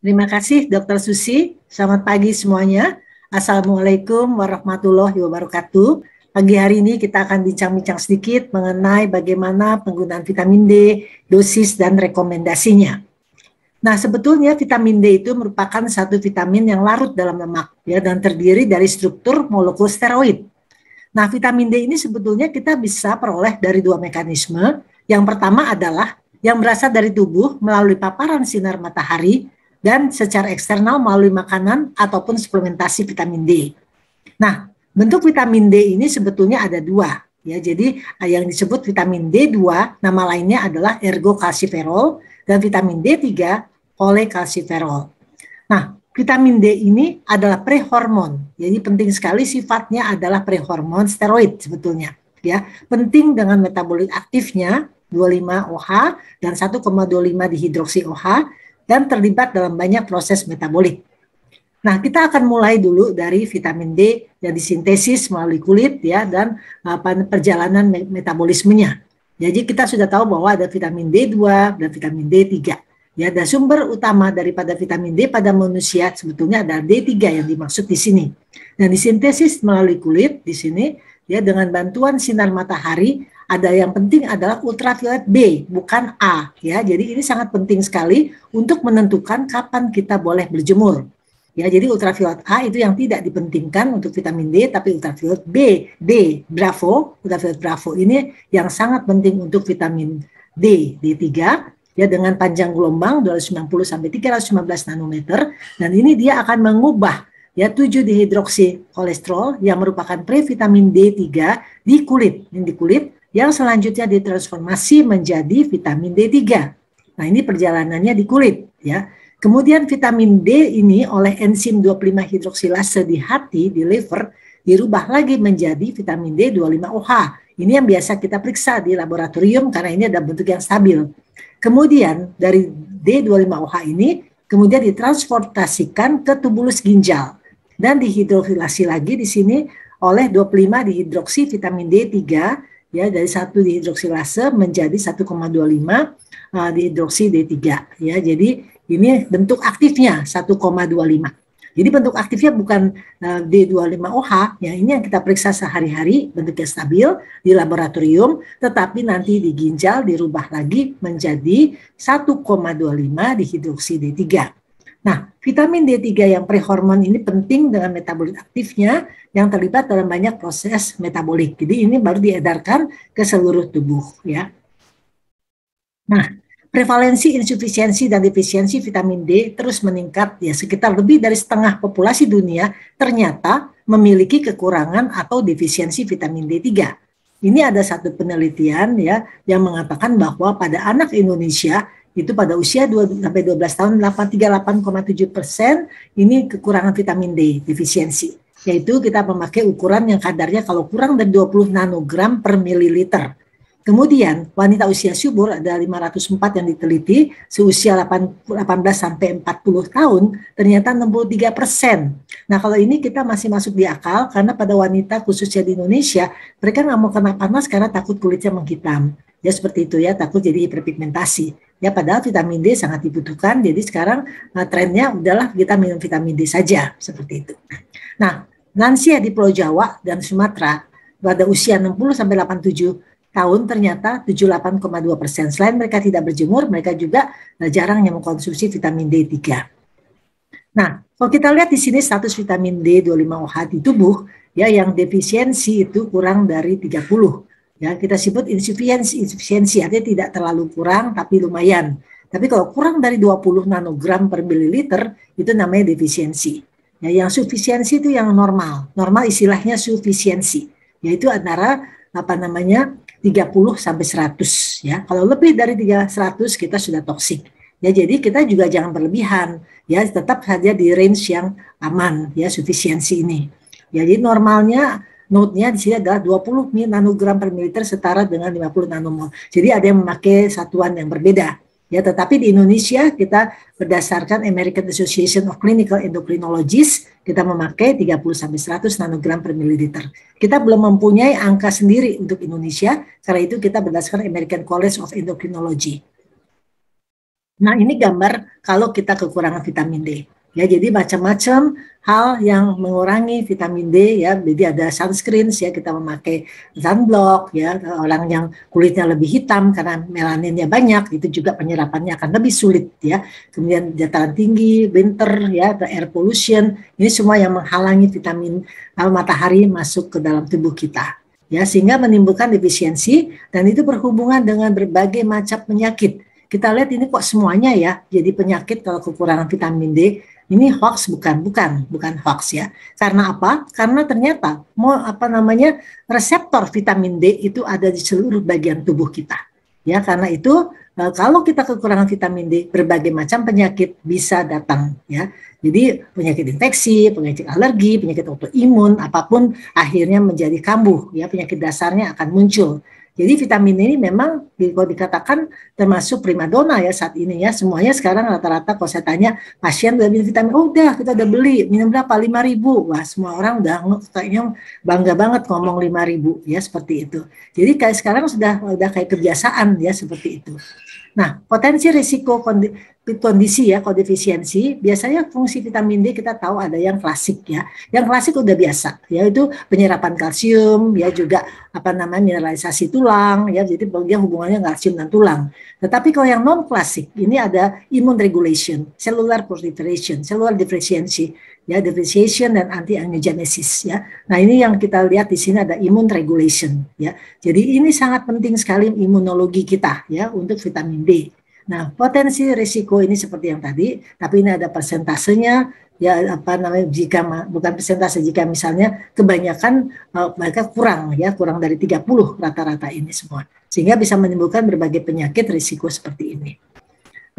Terima kasih Dokter Susi. Selamat pagi semuanya. Assalamualaikum warahmatullahi wabarakatuh. Pagi hari ini kita akan bincang-bincang sedikit mengenai bagaimana penggunaan vitamin D, dosis, dan rekomendasinya. Nah, sebetulnya vitamin D itu merupakan satu vitamin yang larut dalam lemak ya dan terdiri dari struktur molekul steroid. Nah, vitamin D ini sebetulnya kita bisa peroleh dari dua mekanisme. Yang pertama adalah yang berasal dari tubuh melalui paparan sinar matahari dan secara eksternal melalui makanan ataupun suplementasi vitamin D. Nah, bentuk vitamin D ini sebetulnya ada dua. Ya, jadi eh, yang disebut vitamin D2, nama lainnya adalah ergocalciferol, dan vitamin D3, cholecalciferol. Nah, vitamin D ini adalah prehormon. Jadi penting sekali sifatnya adalah prehormon steroid sebetulnya. Ya, penting dengan metabolit aktifnya 25 OH dan 1,25 dihidroksi OH dan terlibat dalam banyak proses metabolik. Nah, kita akan mulai dulu dari vitamin D yang disintesis melalui kulit ya dan eh, perjalanan metabolismenya. Jadi kita sudah tahu bahwa ada vitamin D2 dan vitamin D3. Ya, dan sumber utama daripada vitamin D pada manusia sebetulnya ada D3 yang dimaksud di sini. Dan disintesis melalui kulit di sini ya dengan bantuan sinar matahari ada yang penting adalah ultraviolet B, bukan A. Ya, jadi ini sangat penting sekali untuk menentukan kapan kita boleh berjemur. Ya, jadi ultraviolet A itu yang tidak dipentingkan untuk vitamin D, tapi ultraviolet B, D, Bravo, ultraviolet Bravo ini yang sangat penting untuk vitamin D, D3, ya dengan panjang gelombang 290 sampai 315 nanometer, dan ini dia akan mengubah ya 7 dihidroksi kolesterol yang merupakan previtamin D3 di kulit, yang di kulit yang selanjutnya ditransformasi menjadi vitamin D3. Nah, ini perjalanannya di kulit ya. Kemudian vitamin D ini oleh enzim 25 hidroksilase di hati, di liver, dirubah lagi menjadi vitamin D25OH. Ini yang biasa kita periksa di laboratorium karena ini ada bentuk yang stabil. Kemudian dari D25OH ini kemudian ditransportasikan ke tubulus ginjal dan dihidroksilasi lagi di sini oleh 25 dihidroksi vitamin D3 ya dari satu dihidroksilase menjadi 1,25 uh, eh, dihidroksi D3 ya. Jadi ini bentuk aktifnya 1,25. Jadi bentuk aktifnya bukan uh, eh, D25OH, ya ini yang kita periksa sehari-hari bentuknya stabil di laboratorium, tetapi nanti di ginjal dirubah lagi menjadi 1,25 dihidroksi D3. Nah, vitamin D3 yang prehormon ini penting dengan metabolit aktifnya yang terlibat dalam banyak proses metabolik. Jadi ini baru diedarkan ke seluruh tubuh ya. Nah, prevalensi insufisiensi dan defisiensi vitamin D terus meningkat ya sekitar lebih dari setengah populasi dunia ternyata memiliki kekurangan atau defisiensi vitamin D3. Ini ada satu penelitian ya yang mengatakan bahwa pada anak Indonesia itu pada usia 2 sampai 12 tahun 838,7 persen ini kekurangan vitamin D defisiensi yaitu kita memakai ukuran yang kadarnya kalau kurang dari 20 nanogram per mililiter. Kemudian wanita usia subur ada 504 yang diteliti seusia 8, 18 sampai 40 tahun ternyata 63 persen. Nah kalau ini kita masih masuk di akal karena pada wanita khususnya di Indonesia mereka nggak mau kena panas karena takut kulitnya menghitam. Ya seperti itu ya takut jadi hiperpigmentasi. Ya padahal vitamin D sangat dibutuhkan. Jadi sekarang uh, trennya adalah kita minum vitamin D saja seperti itu. Nah, lansia di Pulau Jawa dan Sumatera pada usia 60 sampai 87 tahun ternyata 78,2 persen. Selain mereka tidak berjemur, mereka juga eh, jarang yang mengkonsumsi vitamin D3. Nah, kalau kita lihat di sini status vitamin D25OH di tubuh, ya yang defisiensi itu kurang dari 30 ya kita sebut insufficiency insufficiency artinya tidak terlalu kurang tapi lumayan tapi kalau kurang dari 20 nanogram per mililiter itu namanya defisiensi ya yang sufisiensi itu yang normal normal istilahnya sufisiensi yaitu antara apa namanya 30 sampai 100 ya kalau lebih dari 300 kita sudah toksik ya jadi kita juga jangan berlebihan ya tetap saja di range yang aman ya sufisiensi ini ya, jadi normalnya node-nya di sini adalah 20 nanogram per militer setara dengan 50 nanomol. Jadi ada yang memakai satuan yang berbeda. Ya, tetapi di Indonesia kita berdasarkan American Association of Clinical Endocrinologists kita memakai 30 sampai 100 nanogram per mililiter. Kita belum mempunyai angka sendiri untuk Indonesia, karena itu kita berdasarkan American College of Endocrinology. Nah, ini gambar kalau kita kekurangan vitamin D. Ya, jadi macam-macam hal yang mengurangi vitamin D ya. Jadi ada sunscreen ya kita memakai sunblock ya. Orang yang kulitnya lebih hitam karena melaninnya banyak itu juga penyerapannya akan lebih sulit ya. Kemudian dataran tinggi, winter ya, air pollution, ini semua yang menghalangi vitamin eh, matahari masuk ke dalam tubuh kita ya sehingga menimbulkan defisiensi dan itu berhubungan dengan berbagai macam penyakit kita lihat ini kok semuanya ya jadi penyakit kalau kekurangan vitamin D. Ini hoax bukan, bukan, bukan hoax ya. Karena apa? Karena ternyata mau apa namanya reseptor vitamin D itu ada di seluruh bagian tubuh kita. Ya, karena itu eh, kalau kita kekurangan vitamin D, berbagai macam penyakit bisa datang ya. Jadi penyakit infeksi, penyakit alergi, penyakit autoimun, apapun akhirnya menjadi kambuh ya penyakit dasarnya akan muncul. Jadi vitamin ini memang kalau dikatakan termasuk primadona ya saat ini ya. Semuanya sekarang rata-rata kalau saya tanya pasien udah minum vitamin, oh, udah kita udah beli, minum berapa? lima ribu. Wah semua orang udah kayaknya bangga banget ngomong lima ribu ya seperti itu. Jadi kayak sekarang sudah udah kayak kebiasaan ya seperti itu. Nah potensi risiko kondi, kondisi ya, kalau defisiensi, biasanya fungsi vitamin D kita tahu ada yang klasik ya. Yang klasik udah biasa, yaitu penyerapan kalsium, ya juga apa namanya mineralisasi tulang, ya jadi dia hubungannya kalsium dan tulang. Tetapi kalau yang non klasik, ini ada immune regulation, cellular proliferation, cellular deficiency, ya depreciation dan anti angiogenesis ya. Nah, ini yang kita lihat di sini ada immune regulation ya. Jadi ini sangat penting sekali imunologi kita ya untuk vitamin D Nah, potensi risiko ini seperti yang tadi, tapi ini ada persentasenya ya apa namanya jika bukan persentase jika misalnya kebanyakan uh, mereka kurang ya kurang dari 30 rata-rata ini semua sehingga bisa menimbulkan berbagai penyakit risiko seperti ini.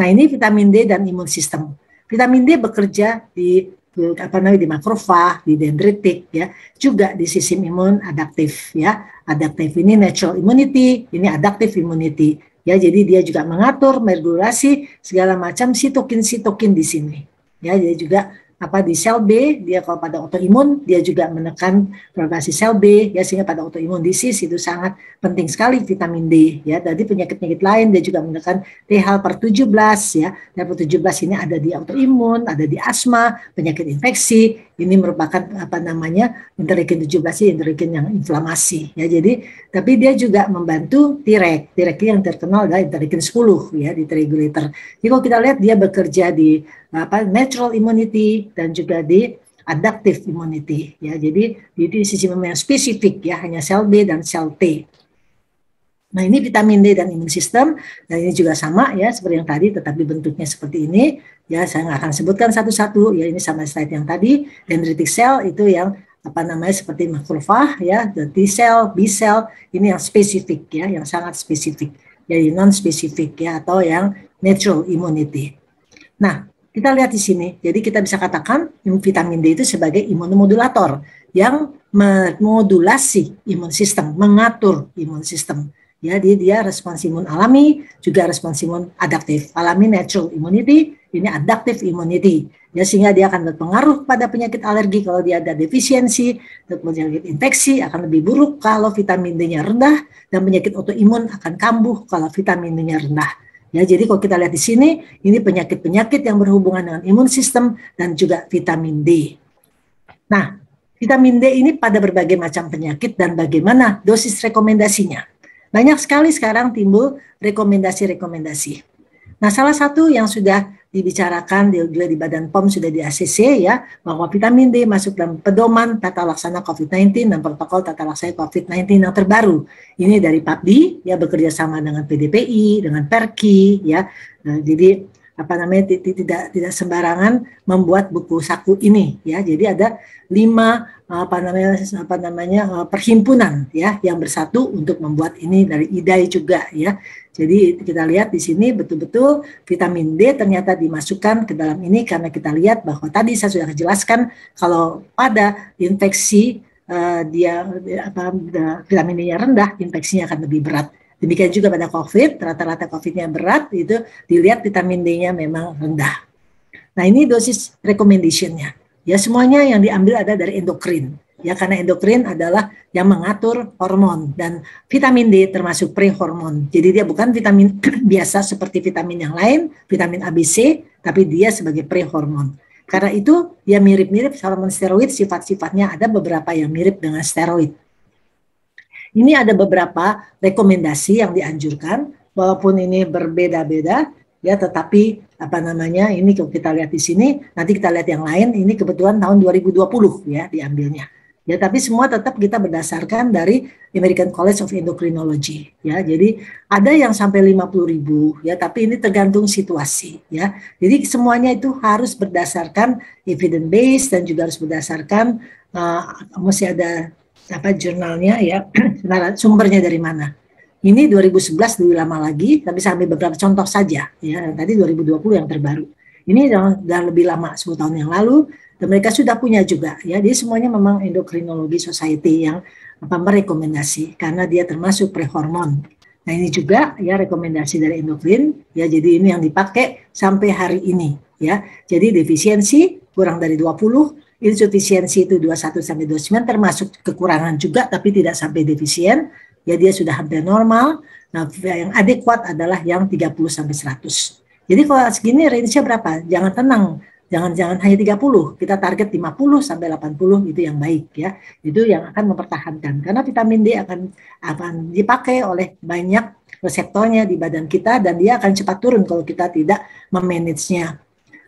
Nah, ini vitamin D dan imun sistem. Vitamin D bekerja di apa namanya di makrofag, di dendritik ya, juga di sistem imun adaptif ya. Adaptif ini natural immunity, ini adaptive immunity Ya, jadi dia juga mengatur, merdurasi segala macam sitokin-sitokin di sini. Ya, dia juga apa di sel B dia kalau pada autoimun dia juga menekan proliferasi sel B ya sehingga pada autoimun disease itu sangat penting sekali vitamin D ya dari penyakit-penyakit lain dia juga menekan hal per 17 ya dan per 17 ini ada di autoimun ada di asma penyakit infeksi ini merupakan apa namanya interleukin 17 interleukin yang inflamasi ya jadi tapi dia juga membantu T-reg e yang terkenal adalah interleukin 10 ya di regulator jadi kalau kita lihat dia bekerja di apa natural immunity dan juga di adaptive immunity ya. Jadi di sisi memang spesifik ya hanya sel B dan sel T. Nah ini vitamin D dan imun sistem dan ini juga sama ya seperti yang tadi tetapi bentuknya seperti ini ya saya nggak akan sebutkan satu-satu ya ini sama slide yang tadi dendritic cell itu yang apa namanya seperti makrofag ya T cell B cell ini yang spesifik ya yang sangat spesifik jadi non spesifik ya atau yang natural immunity. Nah kita lihat di sini. Jadi kita bisa katakan vitamin D itu sebagai imunomodulator yang memodulasi imun sistem, mengatur imun sistem. Ya, dia, dia respons imun alami, juga respons imun adaptif. Alami natural immunity, ini adaptive immunity. Ya, sehingga dia akan berpengaruh pada penyakit alergi kalau dia ada defisiensi, penyakit infeksi akan lebih buruk kalau vitamin D-nya rendah, dan penyakit autoimun akan kambuh kalau vitamin D-nya rendah. Ya, jadi kalau kita lihat di sini, ini penyakit-penyakit yang berhubungan dengan imun sistem dan juga vitamin D. Nah, vitamin D ini pada berbagai macam penyakit dan bagaimana dosis rekomendasinya. Banyak sekali sekarang timbul rekomendasi-rekomendasi. Nah, salah satu yang sudah dibicarakan di, di Badan POM sudah di ACC ya bahwa vitamin D masuk dalam pedoman tata laksana COVID-19 dan protokol tata laksana COVID-19 yang terbaru. Ini dari PAPDI ya bekerja sama dengan PDPI, dengan Perki ya. Nah, jadi apa namanya tidak tidak sembarangan membuat buku saku ini ya jadi ada lima apa namanya apa namanya eh, perhimpunan ya yang bersatu untuk membuat ini dari idai juga ya jadi kita lihat di sini betul-betul vitamin D ternyata dimasukkan ke dalam ini karena kita lihat bahwa tadi saya sudah jelaskan kalau pada infeksi uh, dia apa vitamin D-nya rendah infeksinya akan lebih berat Demikian juga pada COVID, rata-rata COVID-nya berat, itu dilihat vitamin D-nya memang rendah. Nah ini dosis recommendation-nya. Ya semuanya yang diambil ada dari endokrin. Ya karena endokrin adalah yang mengatur hormon dan vitamin D termasuk prehormon. Jadi dia bukan vitamin biasa seperti vitamin yang lain, vitamin ABC, tapi dia sebagai prehormon. Karena itu ya mirip-mirip hormon steroid sifat-sifatnya ada beberapa yang mirip dengan steroid ini ada beberapa rekomendasi yang dianjurkan, walaupun ini berbeda-beda, ya tetapi apa namanya ini kalau kita lihat di sini, nanti kita lihat yang lain, ini kebetulan tahun 2020 ya diambilnya. Ya, tapi semua tetap kita berdasarkan dari American College of Endocrinology, ya. Jadi ada yang sampai 50 ribu, ya. Tapi ini tergantung situasi, ya. Jadi semuanya itu harus berdasarkan evidence base dan juga harus berdasarkan uh, masih ada apa jurnalnya ya sumbernya dari mana ini 2011 lebih lama lagi tapi saya ambil beberapa contoh saja ya tadi 2020 yang terbaru ini sudah lebih lama 10 tahun yang lalu dan mereka sudah punya juga ya jadi semuanya memang endokrinologi society yang apa merekomendasi karena dia termasuk prehormon nah ini juga ya rekomendasi dari endokrin ya jadi ini yang dipakai sampai hari ini ya jadi defisiensi kurang dari 20 insufisiensi itu 21 sampai 29 termasuk kekurangan juga tapi tidak sampai defisien ya dia sudah hampir normal. Nah, yang adekuat adalah yang 30 sampai 100. Jadi kalau segini range-nya berapa? Jangan tenang, jangan-jangan hanya 30. Kita target 50 sampai 80 itu yang baik ya. Itu yang akan mempertahankan karena vitamin D akan akan dipakai oleh banyak reseptornya di badan kita dan dia akan cepat turun kalau kita tidak memanage-nya.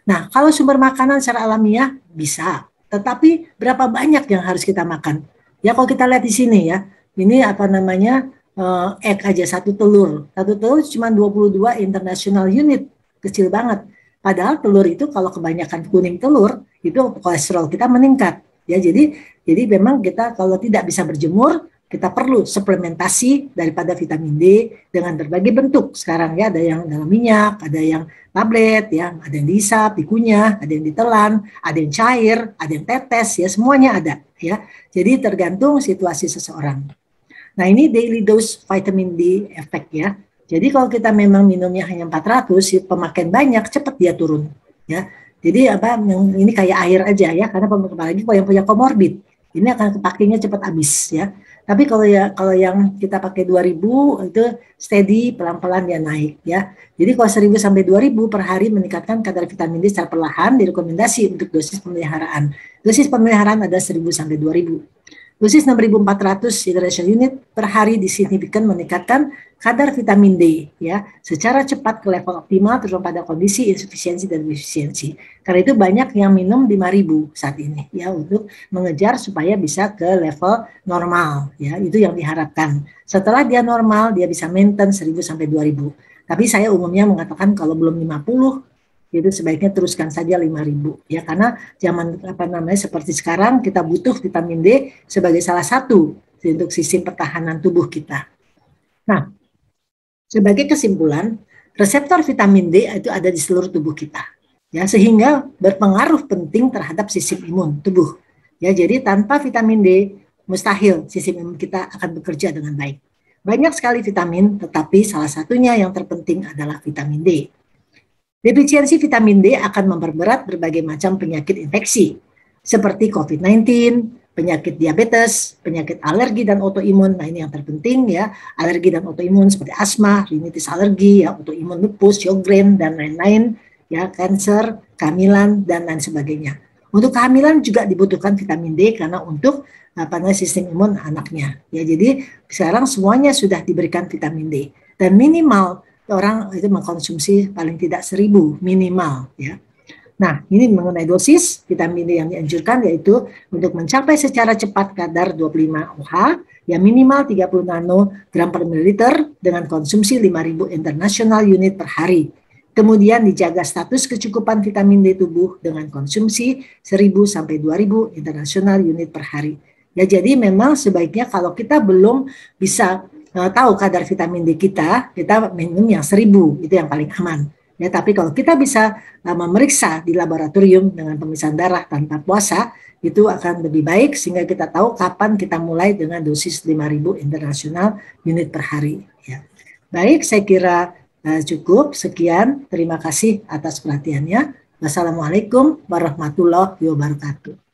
Nah, kalau sumber makanan secara alamiah bisa tetapi berapa banyak yang harus kita makan? Ya kalau kita lihat di sini ya, ini apa namanya uh, egg aja satu telur. Satu telur cuma 22 international unit, kecil banget. Padahal telur itu kalau kebanyakan kuning telur itu kolesterol kita meningkat. Ya jadi jadi memang kita kalau tidak bisa berjemur kita perlu suplementasi daripada vitamin D dengan berbagai bentuk sekarang ya ada yang dalam minyak ada yang tablet ya ada yang dihisap dikunyah ada yang ditelan ada yang cair ada yang tetes ya semuanya ada ya jadi tergantung situasi seseorang nah ini daily dose vitamin D efek ya jadi kalau kita memang minumnya hanya 400 si pemakaian banyak cepat dia turun ya jadi apa yang ini kayak air aja ya karena apalagi kalau yang punya komorbid ini akan kepakainya cepat habis ya tapi kalau ya kalau yang kita pakai 2000 itu steady pelan-pelan dia naik ya. Jadi kalau 1000 sampai 2000 per hari meningkatkan kadar vitamin D secara perlahan direkomendasi untuk dosis pemeliharaan. Dosis pemeliharaan ada 1000 sampai 2000. Dosis 6.400 international unit per hari disignifikan meningkatkan kadar vitamin D ya secara cepat ke level optimal terutama pada kondisi insufisiensi dan defisiensi. Karena itu banyak yang minum 5.000 saat ini ya untuk mengejar supaya bisa ke level normal ya itu yang diharapkan. Setelah dia normal dia bisa maintain 1.000 sampai 2.000. Tapi saya umumnya mengatakan kalau belum 50 jadi sebaiknya teruskan saja 5000 ya karena zaman apa namanya seperti sekarang kita butuh vitamin D sebagai salah satu untuk sistem pertahanan tubuh kita. Nah, sebagai kesimpulan, reseptor vitamin D itu ada di seluruh tubuh kita. Ya, sehingga berpengaruh penting terhadap sistem imun tubuh. Ya, jadi tanpa vitamin D mustahil sistem imun kita akan bekerja dengan baik. Banyak sekali vitamin, tetapi salah satunya yang terpenting adalah vitamin D. Defisiensi vitamin D akan memperberat berbagai macam penyakit infeksi, seperti COVID-19, penyakit diabetes, penyakit alergi dan autoimun. Nah, ini yang terpenting ya, alergi dan autoimun seperti asma, rinitis alergi, ya, autoimun lupus, migrain dan lain-lain, ya, kanker, kehamilan dan lain sebagainya. Untuk kehamilan juga dibutuhkan vitamin D karena untuk apa eh, namanya sistem imun anaknya. Ya, jadi sekarang semuanya sudah diberikan vitamin D dan minimal orang itu mengkonsumsi paling tidak seribu minimal ya. Nah, ini mengenai dosis vitamin D yang dianjurkan yaitu untuk mencapai secara cepat kadar 25 OH yang minimal 30 nanogram per mililiter dengan konsumsi 5000 international unit per hari. Kemudian dijaga status kecukupan vitamin D tubuh dengan konsumsi 1000 sampai 2000 international unit per hari. Ya jadi memang sebaiknya kalau kita belum bisa uh, tahu kadar vitamin D kita, kita minum yang 1000 itu yang paling aman. Ya, tapi kalau kita bisa eh, memeriksa di laboratorium dengan pemeriksaan darah tanpa puasa, itu akan lebih baik sehingga kita tahu kapan kita mulai dengan dosis 5000 internasional unit per hari, ya. Baik, saya kira eh, cukup sekian. Terima kasih atas perhatiannya. Wassalamualaikum warahmatullahi wabarakatuh.